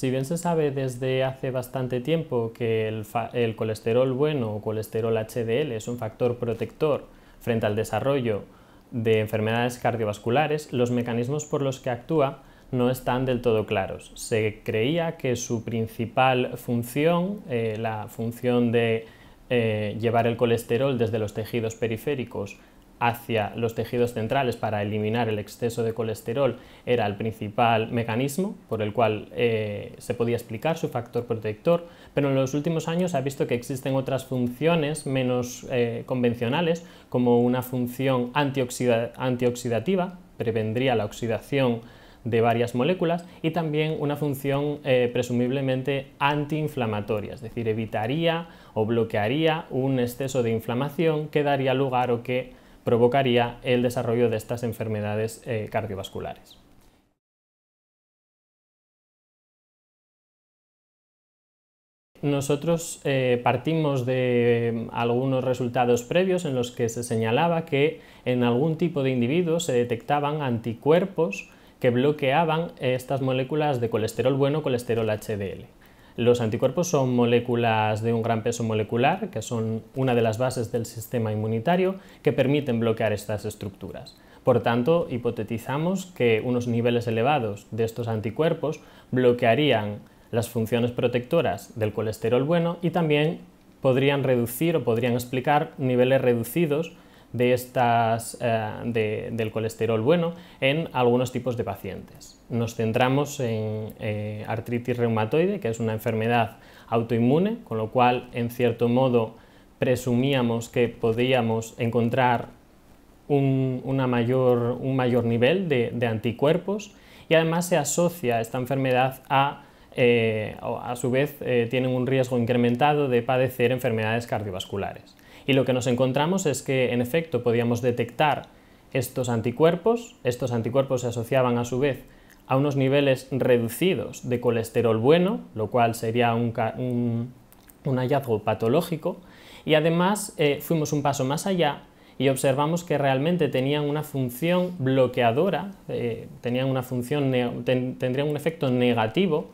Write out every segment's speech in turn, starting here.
Si bien se sabe desde hace bastante tiempo que el, colesterol bueno o colesterol HDL es un factor protector frente al desarrollo de enfermedades cardiovasculares, los mecanismos por los que actúa no están del todo claros. Se creía que su principal función, eh, la función de eh, llevar el colesterol desde los tejidos periféricos hacia los tejidos centrales para eliminar el exceso de colesterol era el principal mecanismo por el cual eh, se podía explicar su factor protector, pero en los últimos años ha visto que existen otras funciones menos eh, convencionales, como una función antioxidativa, prevendría la oxidación de varias moléculas y también una función eh, presumiblemente antiinflamatoria, es decir, evitaría o bloquearía un exceso de inflamación que daría lugar o que provocaría el desarrollo de estas enfermedades eh, cardiovasculares. Nosotros eh, partimos de mm, algunos resultados previos en los que se señalaba que en algún tipo de individuo se detectaban anticuerpos que bloqueaban estas moléculas de colesterol bueno colesterol HDL. Los anticuerpos son moléculas de un gran peso molecular, que son una de las bases del sistema inmunitario, que permiten bloquear estas estructuras. Por tanto, hipotetizamos que unos niveles elevados de estos anticuerpos bloquearían las funciones protectoras del colesterol bueno y también podrían reducir o podrían explicar niveles reducidos de estas, eh, del colesterol bueno en algunos tipos de pacientes. Nos centramos en eh, artritis reumatoide, que es una enfermedad autoinmune, con lo cual, en cierto modo, presumíamos que podíamos encontrar un, una mayor, un mayor nivel de anticuerpos y además se asocia esta enfermedad a eh, a su vez eh, tienen un riesgo incrementado de padecer enfermedades cardiovasculares. Y lo que nos encontramos es que en efecto podíamos detectar estos anticuerpos, estos anticuerpos se asociaban a su vez a unos niveles reducidos de colesterol bueno, lo cual sería un, hallazgo patológico, y además eh, fuimos un paso más allá y observamos que realmente tenían una función bloqueadora, tenían una función tendrían un efecto negativo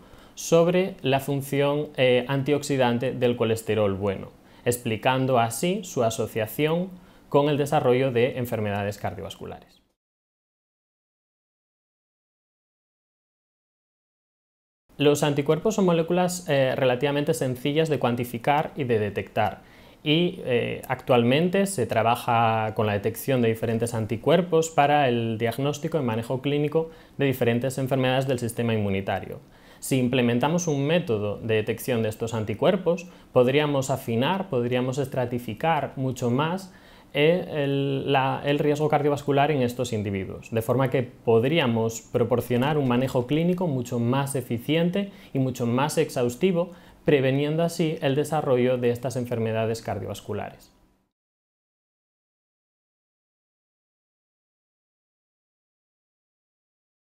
sobre la función eh, antioxidante del colesterol bueno, explicando así su asociación con el desarrollo de enfermedades cardiovasculares. Los anticuerpos son moléculas eh, relativamente sencillas de cuantificar y de detectar. Y eh, actualmente se trabaja con la detección de diferentes anticuerpos para el diagnóstico y manejo clínico de diferentes enfermedades del sistema inmunitario. Si implementamos un método de detección de estos anticuerpos, podríamos afinar, podríamos estratificar mucho más eh, el, riesgo cardiovascular en estos individuos, de forma que podríamos proporcionar un manejo clínico mucho más eficiente y mucho más exhaustivo, preveniendo así el desarrollo de estas enfermedades cardiovasculares.